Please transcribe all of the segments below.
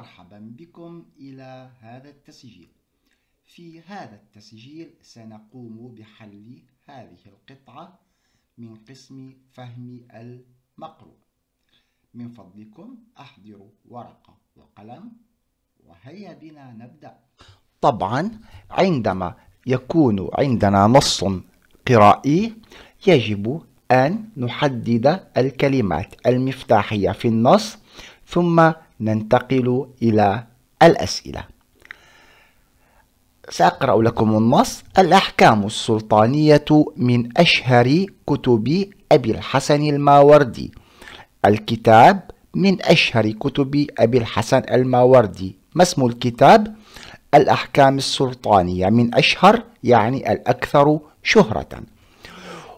مرحبا بكم إلى هذا التسجيل في هذا التسجيل سنقوم بحل هذه القطعة من قسم فهم المقروء من فضلكم احضروا ورقة وقلم وهيا بنا نبدأ طبعا عندما يكون عندنا نص قرائي يجب أن نحدد الكلمات المفتاحية في النص ثم ننتقل إلى الأسئلة سأقرأ لكم النص الأحكام السلطانية من أشهر كتب أبي الحسن الماوردي الكتاب من أشهر كتب أبي الحسن الماوردي ما اسم الكتاب؟ الأحكام السلطانية من أشهر يعني الأكثر شهرة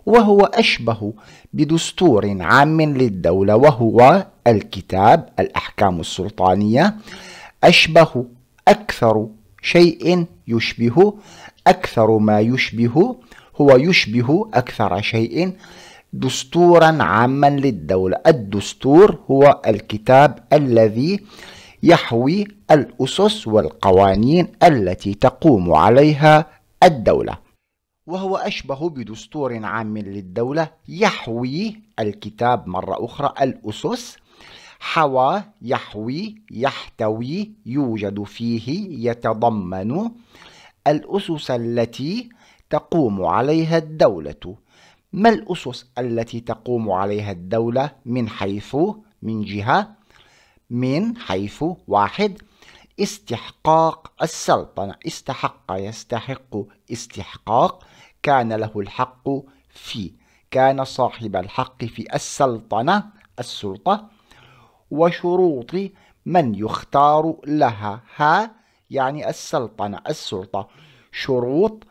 وهو أشبه بدستور عام للدولة وهو الكتاب الأحكام السلطانية أشبه أكثر شيء يشبه أكثر ما يشبه هو يشبه أكثر شيء دستورا عاما للدولة الدستور هو الكتاب الذي يحوي الأسس والقوانين التي تقوم عليها الدولة وهو أشبه بدستور عام للدولة يحوي الكتاب مرة أخرى الأسس حوى يحوي يحتوي يوجد فيه يتضمن الأسس التي تقوم عليها الدولة ما الأسس التي تقوم عليها الدولة من حيث من جهة من حيث واحد استحقاق السلطنة استحق يستحق استحقاق كان له الحق في كان صاحب الحق في السلطنة السلطة وشروط من يختار لها ها يعني السلطنة السلطة شروط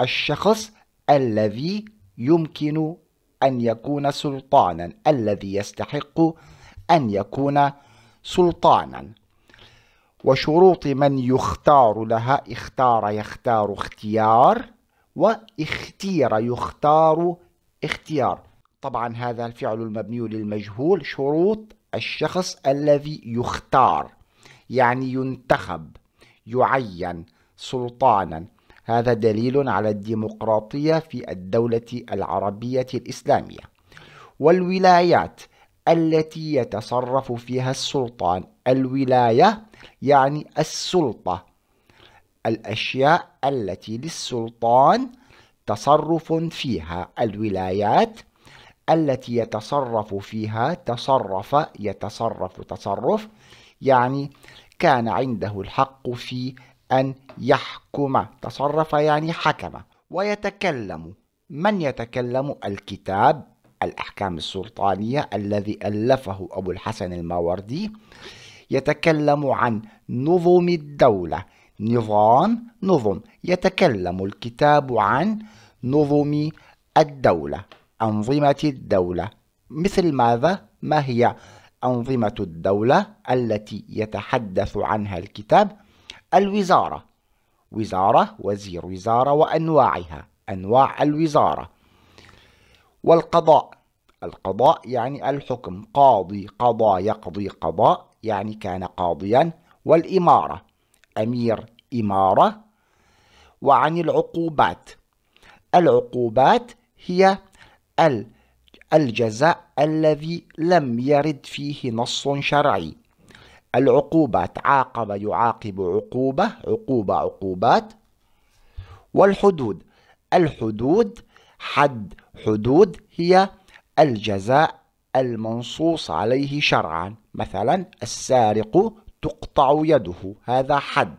الشخص الذي يمكن أن يكون سلطانا الذي يستحق أن يكون سلطانا وشروط من يختار لها اختار يختار اختيار واختير يختار اختيار طبعا هذا الفعل المبني للمجهول شروط الشخص الذي يختار يعني ينتخب يعين سلطانا هذا دليل على الديمقراطية في الدولة العربية الإسلامية والولايات التي يتصرف فيها السلطان الولاية يعني السلطة الأشياء التي للسلطان تصرف فيها الولايات التي يتصرف فيها تصرف يتصرف تصرف يعني كان عنده الحق في أن يحكم تصرف يعني حكم ويتكلم من يتكلم الكتاب الأحكام السلطانية الذي ألفه أبو الحسن الماوردي يتكلم عن نظم الدولة نظام نظم يتكلم الكتاب عن نظم الدولة أنظمة الدولة مثل ماذا؟ ما هي أنظمة الدولة التي يتحدث عنها الكتاب؟ الوزارة وزارة وزير وزارة وأنواعها أنواع الوزارة والقضاء القضاء يعني الحكم قاضي قضى يقضي قضاء يعني كان قاضيا والإمارة أمير إمارة وعن العقوبات العقوبات هي الجزاء الذي لم يرد فيه نص شرعي العقوبات عاقب يعاقب عقوبة عقوبة عقوبات والحدود الحدود حد حدود هي الجزاء المنصوص عليه شرعا مثلا السارق تقطع يده هذا حد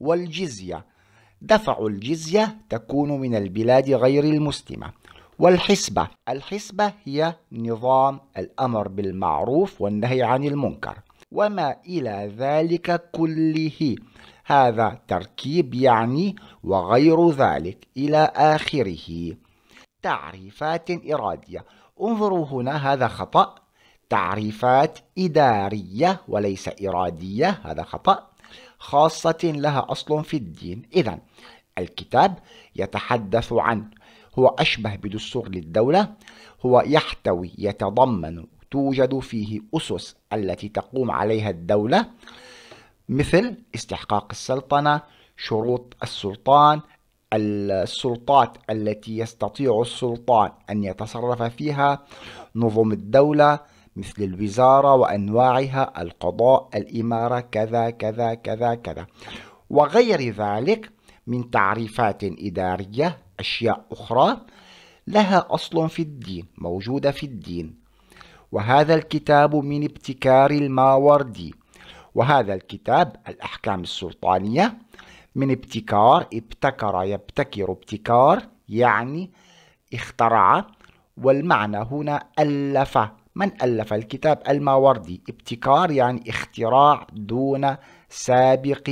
والجزية دفع الجزية تكون من البلاد غير المسلمة والحسبة الحسبة هي نظام الأمر بالمعروف والنهي عن المنكر وما إلى ذلك كله هذا تركيب يعني وغير ذلك إلى آخره تعريفات إرادية انظروا هنا هذا خطأ تعريفات إدارية وليس إرادية هذا خطأ خاصة لها أصل في الدين إذا الكتاب يتحدث عن هو أشبه بدستور للدولة هو يحتوي يتضمن توجد فيه أسس التي تقوم عليها الدولة مثل استحقاق السلطنة شروط السلطان السلطات التي يستطيع السلطان أن يتصرف فيها نظم الدولة مثل الوزارة وأنواعها القضاء الإمارة كذا كذا كذا كذا وغير ذلك من تعريفات إدارية أشياء أخرى لها أصل في الدين موجودة في الدين وهذا الكتاب من ابتكار الماوردي وهذا الكتاب الأحكام السلطانية من ابتكار ابتكر يبتكر ابتكار يعني اخترع والمعنى هنا ألف من ألف الكتاب الماوردي ابتكار يعني اختراع دون سابق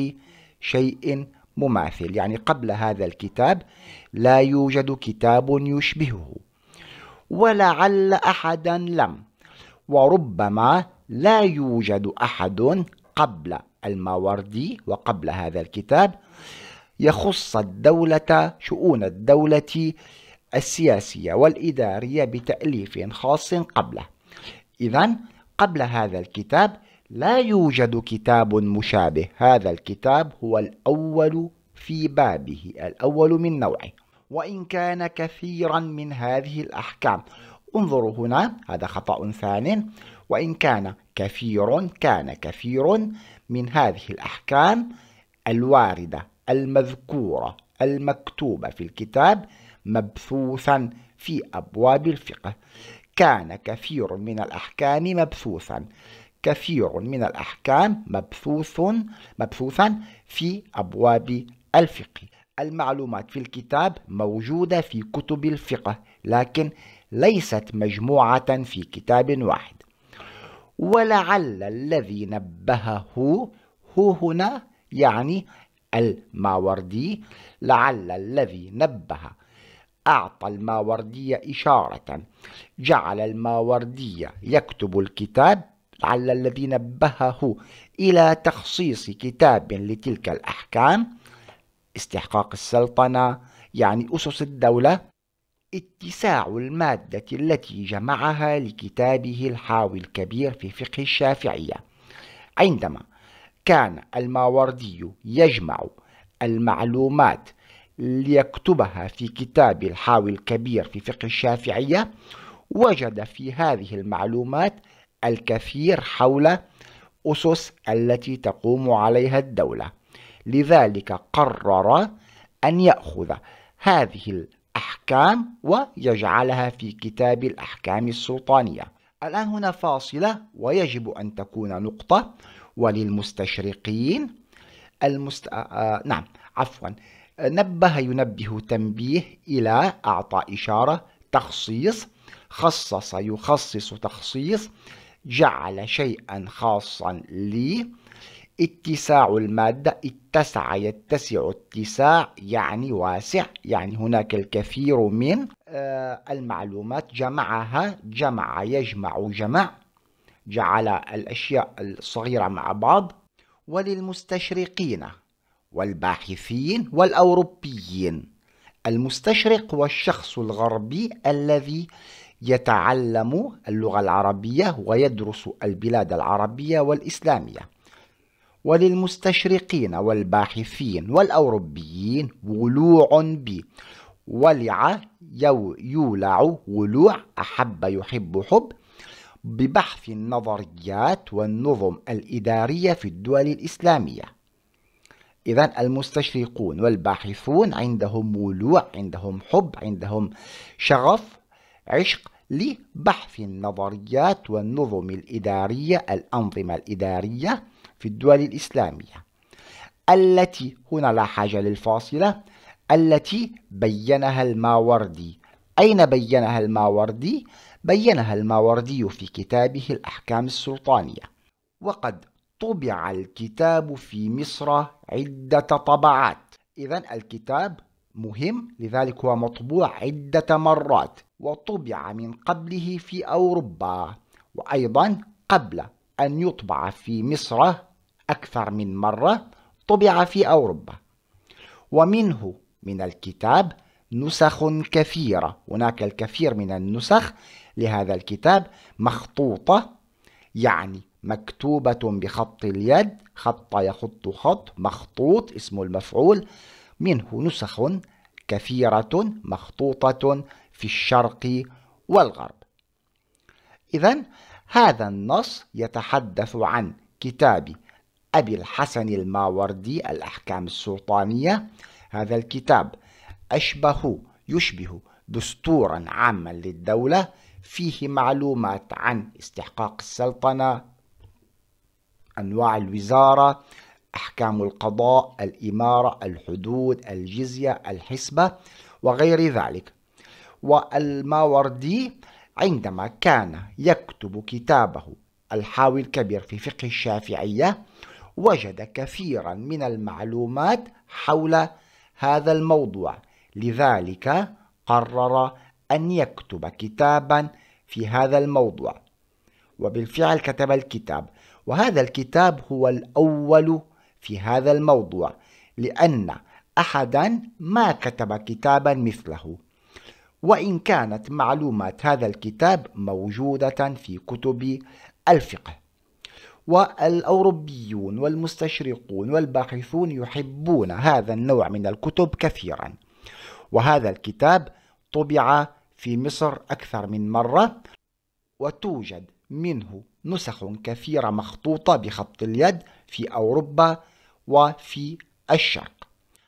شيء مماثل يعني قبل هذا الكتاب لا يوجد كتاب يشبهه ولعل أحدا لم وربما لا يوجد أحد قبل الماوردي وقبل هذا الكتاب يخص الدولة شؤون الدولة السياسية والإدارية بتأليف خاص قبله إذا قبل هذا الكتاب لا يوجد كتاب مشابه هذا الكتاب هو الأول في بابه الأول من نوعه وإن كان كثيرا من هذه الأحكام انظروا هنا هذا خطأ ثان وإن كان كثير كان كثير من هذه الأحكام الواردة المذكورة المكتوبة في الكتاب مبثوثا في أبواب الفقه كان كثير من الأحكام مبثوثا كثير من الأحكام مبثوث مبثوثا في أبواب الفقه المعلومات في الكتاب موجودة في كتب الفقه لكن ليست مجموعة في كتاب واحد ولعل الذي نبهه هو هنا يعني الماوردي لعل الذي نبه أعطى الماوردية إشارة جعل الماوردية يكتب الكتاب لعل الذي نبهه إلى تخصيص كتاب لتلك الأحكام استحقاق السلطنة يعني أسس الدولة اتساع المادة التي جمعها لكتابه الحاوي الكبير في فقه الشافعية عندما كان الماوردي يجمع المعلومات ليكتبها في كتاب الحاوي الكبير في فقه الشافعية وجد في هذه المعلومات الكثير حول أسس التي تقوم عليها الدولة لذلك قرر أن يأخذ هذه الأحكام ويجعلها في كتاب الأحكام السلطانية الآن هنا فاصلة ويجب أن تكون نقطة وللمستشرقين المست... آه،, آه نعم عفوا نبه ينبه تنبيه إلى أعطى إشارة تخصيص خصص يخصص تخصيص جعل شيئا خاصا لي اتساع المادة اتسع يتسع اتساع يعني واسع يعني هناك الكثير من آه، المعلومات جمعها جمع يجمع جمع جعل الأشياء الصغيرة مع بعض وللمستشرقين والباحثين والأوروبيين المستشرق هو الشخص الغربي الذي يتعلم اللغة العربية ويدرس البلاد العربية والإسلامية وللمستشرقين والباحثين والأوروبيين ولوع بي ولع يو يولع ولوع أحب يحب حب ببحث النظريات والنظم الإدارية في الدول الإسلامية إذا المستشرقون والباحثون عندهم ولوع عندهم حب عندهم شغف عشق لبحث النظريات والنظم الإدارية الأنظمة الإدارية في الدول الإسلامية التي هنا لا حاجة للفاصلة التي بينها الماوردي أين بينها الماوردي؟ بينها الماوردي في كتابه الأحكام السلطانية وقد طبع الكتاب في مصر عدة طبعات إذا الكتاب مهم لذلك هو مطبوع عدة مرات وطبع من قبله في أوروبا وأيضا قبل أن يطبع في مصر أكثر من مرة طبع في أوروبا ومنه من الكتاب نسخ كثيرة هناك الكثير من النسخ لهذا الكتاب مخطوطة يعني مكتوبة بخط اليد خط يخط خط مخطوط اسم المفعول منه نسخ كثيرة مخطوطة في الشرق والغرب إذا هذا النص يتحدث عن كتاب أبي الحسن الماوردي الأحكام السلطانية هذا الكتاب أشبه يشبه دستورا عاما للدولة فيه معلومات عن استحقاق السلطنة أنواع الوزارة أحكام القضاء الإمارة الحدود الجزية الحسبة وغير ذلك والماوردي عندما كان يكتب كتابه الحاوي الكبير في فقه الشافعية وجد كثيرا من المعلومات حول هذا الموضوع لذلك قرر أن يكتب كتابا في هذا الموضوع وبالفعل كتب الكتاب وهذا الكتاب هو الأول في هذا الموضوع لأن أحدا ما كتب كتابا مثله وإن كانت معلومات هذا الكتاب موجودة في كتب الفقه والأوروبيون والمستشرقون والباحثون يحبون هذا النوع من الكتب كثيرا وهذا الكتاب طبع في مصر أكثر من مرة وتوجد منه نسخ كثيرة مخطوطة بخط اليد في أوروبا وفي الشرق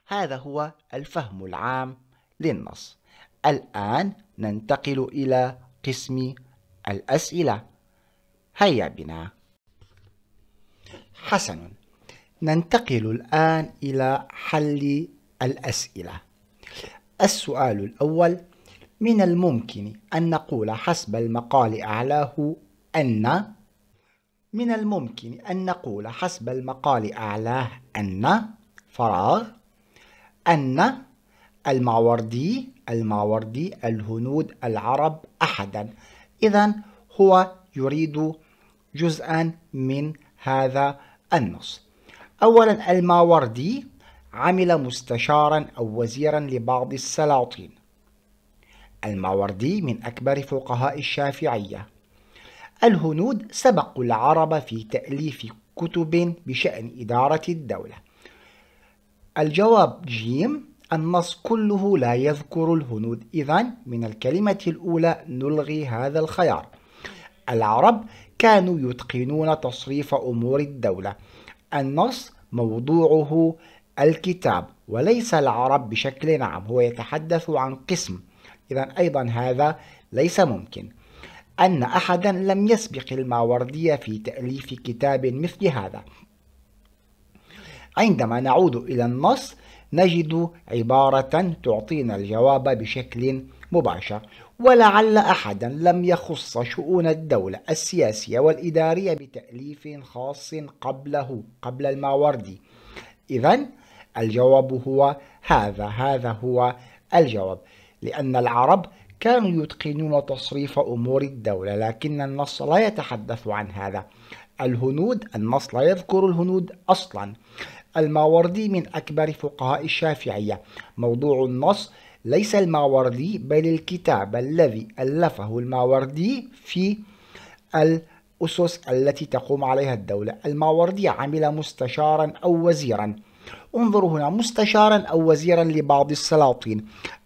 هذا هو الفهم العام للنص الآن ننتقل إلى قسم الأسئلة هيا بنا حسن ننتقل الآن إلى حل الأسئلة السؤال الأول من الممكن أن نقول حسب المقال أعلاه أن من الممكن أن نقول حسب المقال أعلاه أن فراغ أن المعوردي المعوردي الهنود العرب أحدا إذا هو يريد جزءا من هذا النص أولا الماوردي عمل مستشارا أو وزيرا لبعض السلاطين الماوردي من أكبر فقهاء الشافعية الهنود سبقوا العرب في تأليف كتب بشأن إدارة الدولة الجواب جيم النص كله لا يذكر الهنود إذا من الكلمة الأولى نلغي هذا الخيار العرب كانوا يتقنون تصريف أمور الدولة النص موضوعه الكتاب وليس العرب بشكل عام هو يتحدث عن قسم إذا أيضا هذا ليس ممكن أن أحدا لم يسبق الماوردية في تأليف كتاب مثل هذا عندما نعود إلى النص نجد عبارة تعطينا الجواب بشكل مباشر ولعل أحدا لم يخص شؤون الدولة السياسية والإدارية بتأليف خاص قبله قبل الماوردي إذا الجواب هو هذا هذا هو الجواب لأن العرب كانوا يتقنون تصريف أمور الدولة لكن النص لا يتحدث عن هذا الهنود النص لا يذكر الهنود أصلا الماوردي من أكبر فقهاء الشافعية موضوع النص ليس الماوردي بل الكتاب الذي ألفه الماوردي في الأسس التي تقوم عليها الدولة الماوردي عمل مستشارا أو وزيرا انظروا هنا مستشارا أو وزيرا لبعض السلاطين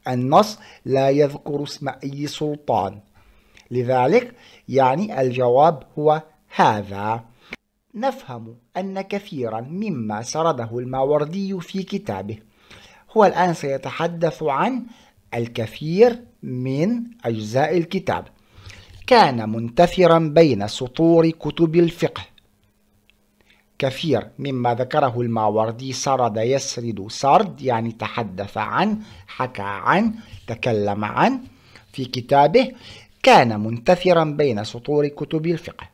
النص لا يذكر اسم أي سلطان لذلك يعني الجواب هو هذا نفهم أن كثيرا مما سرده الماوردي في كتابه هو الآن سيتحدث عن الكثير من أجزاء الكتاب كان منتثرا بين سطور كتب الفقه كثير مما ذكره الماوردي سرد يسرد سرد يعني تحدث عن حكى عن تكلم عن في كتابه كان منتثرا بين سطور كتب الفقه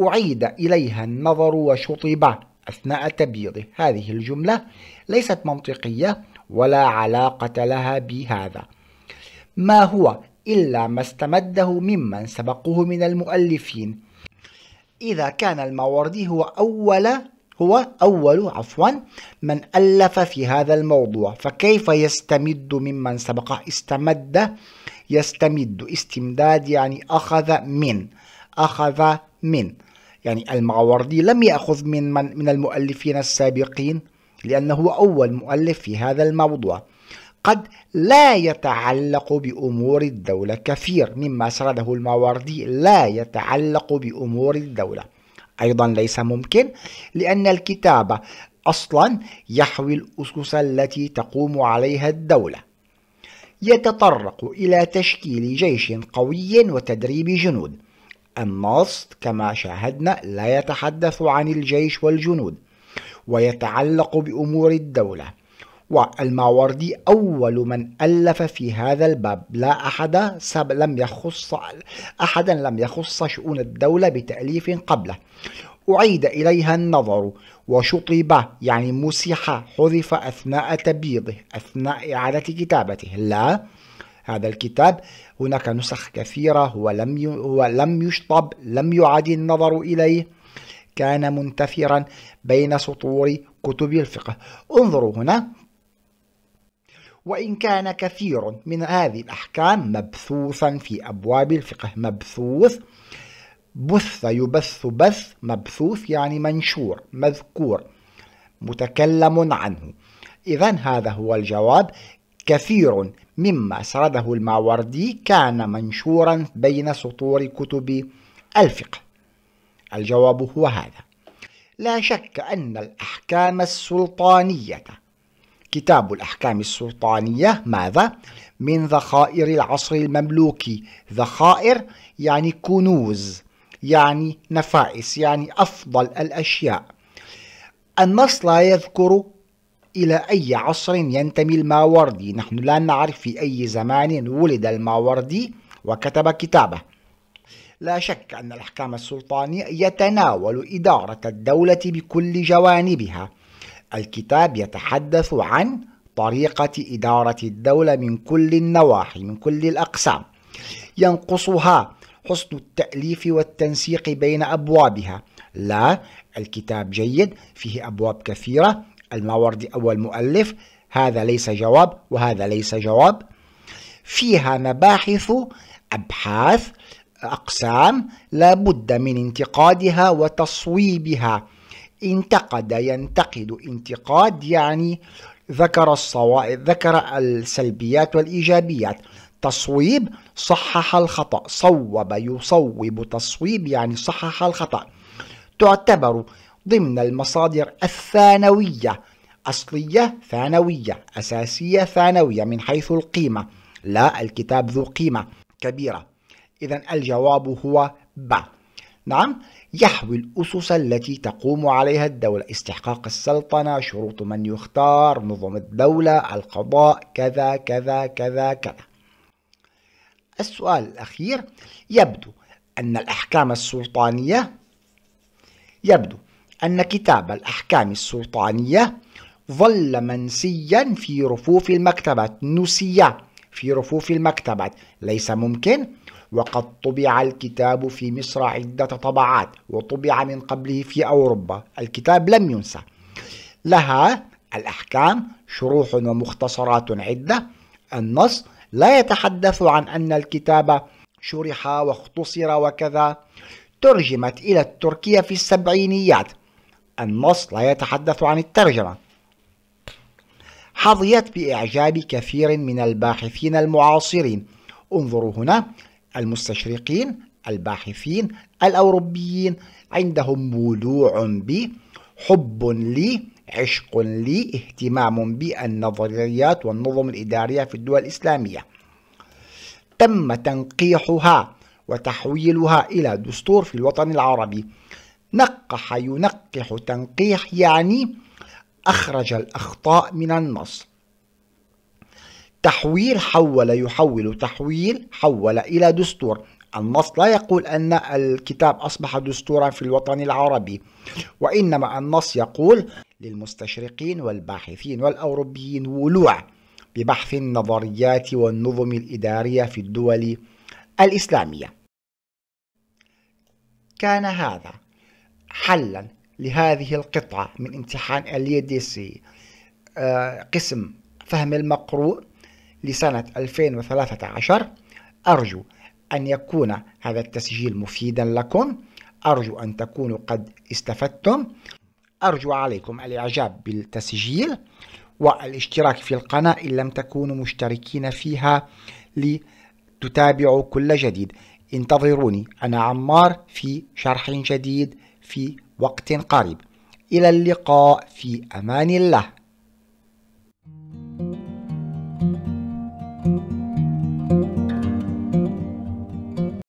أعيد إليها النظر وشطب أثناء تبييضه هذه الجملة ليست منطقية ولا علاقة لها بهذا ما هو إلا ما استمده ممن سبقوه من المؤلفين إذا كان الماوردي هو أول هو أول عفوا من ألف في هذا الموضوع فكيف يستمد ممن سبقه استمد يستمد استمداد يعني أخذ من أخذ من يعني الماوردي لم يأخذ من من, من المؤلفين السابقين لأنه أول مؤلف في هذا الموضوع قد لا يتعلق بأمور الدولة كثير مما سرده الماوردي لا يتعلق بأمور الدولة أيضا ليس ممكن لأن الكتابة أصلا يحوي الأسس التي تقوم عليها الدولة يتطرق إلى تشكيل جيش قوي وتدريب جنود النص كما شاهدنا لا يتحدث عن الجيش والجنود ويتعلق بأمور الدولة والماوردي أول من ألف في هذا الباب لا أحد سب لم يخص أحدا لم يخص شؤون الدولة بتأليف قبله أعيد إليها النظر وشطب يعني مسح حذف أثناء تبييضه أثناء إعادة كتابته لا هذا الكتاب هناك نسخ كثيرة ولم ولم يشطب لم يعاد النظر إليه كان منتفرا بين سطور كتب الفقه انظروا هنا وإن كان كثير من هذه الأحكام مبثوثا في أبواب الفقه مبثوث بث يبث بث مبثوث يعني منشور مذكور متكلم عنه إذا هذا هو الجواب كثير مما سرده الماوردي كان منشورا بين سطور كتب الفقه الجواب هو هذا لا شك أن الأحكام السلطانية كتاب الأحكام السلطانية ماذا؟ من ذخائر العصر المملوكي ذخائر يعني كنوز يعني نفائس يعني أفضل الأشياء النص لا يذكر إلى أي عصر ينتمي الماوردي نحن لا نعرف في أي زمان ولد الماوردي وكتب كتابه لا شك أن الإحكام السلطانية يتناول إدارة الدولة بكل جوانبها الكتاب يتحدث عن طريقة إدارة الدولة من كل النواحي من كل الأقسام ينقصها حسن التأليف والتنسيق بين أبوابها لا الكتاب جيد فيه أبواب كثيرة الماوردي أول مؤلف هذا ليس جواب وهذا ليس جواب فيها مباحث أبحاث أقسام لا بد من انتقادها وتصويبها انتقد ينتقد انتقاد يعني ذكر الصوائب ذكر السلبيات والإيجابيات تصويب صحح الخطأ صوب يصوب تصويب يعني صحح الخطأ تعتبر ضمن المصادر الثانوية أصلية ثانوية أساسية ثانوية من حيث القيمة لا الكتاب ذو قيمة كبيرة إذا الجواب هو ب نعم يحوي الأسس التي تقوم عليها الدولة استحقاق السلطنة شروط من يختار نظم الدولة القضاء كذا كذا كذا كذا السؤال الأخير يبدو أن الأحكام السلطانية يبدو أن كتاب الأحكام السلطانية ظل منسيا في رفوف المكتبات نسيا في رفوف المكتبات ليس ممكن وقد طبع الكتاب في مصر عدة طبعات وطبع من قبله في أوروبا الكتاب لم ينسى لها الأحكام شروح ومختصرات عدة النص لا يتحدث عن أن الكتاب شرح واختصر وكذا ترجمت إلى التركية في السبعينيات النص لا يتحدث عن الترجمة حظيت بإعجاب كثير من الباحثين المعاصرين انظروا هنا المستشرقين الباحثين الأوروبيين عندهم ولوع بي حب لي عشق لي اهتمام بالنظريات والنظم الإدارية في الدول الإسلامية تم تنقيحها وتحويلها إلى دستور في الوطن العربي نقح ينقح تنقيح يعني أخرج الأخطاء من النص تحويل حول يحول تحويل حول إلى دستور النص لا يقول أن الكتاب أصبح دستورا في الوطن العربي وإنما النص يقول للمستشرقين والباحثين والأوروبيين ولوع ببحث النظريات والنظم الإدارية في الدول الإسلامية كان هذا حلا لهذه القطعة من امتحان اليديسي آه، قسم فهم المقروء لسنة 2013 أرجو أن يكون هذا التسجيل مفيدا لكم أرجو أن تكونوا قد استفدتم أرجو عليكم الإعجاب بالتسجيل والاشتراك في القناة إن لم تكونوا مشتركين فيها لتتابعوا كل جديد انتظروني أنا عمار في شرح جديد في وقت قريب إلى اللقاء في أمان الله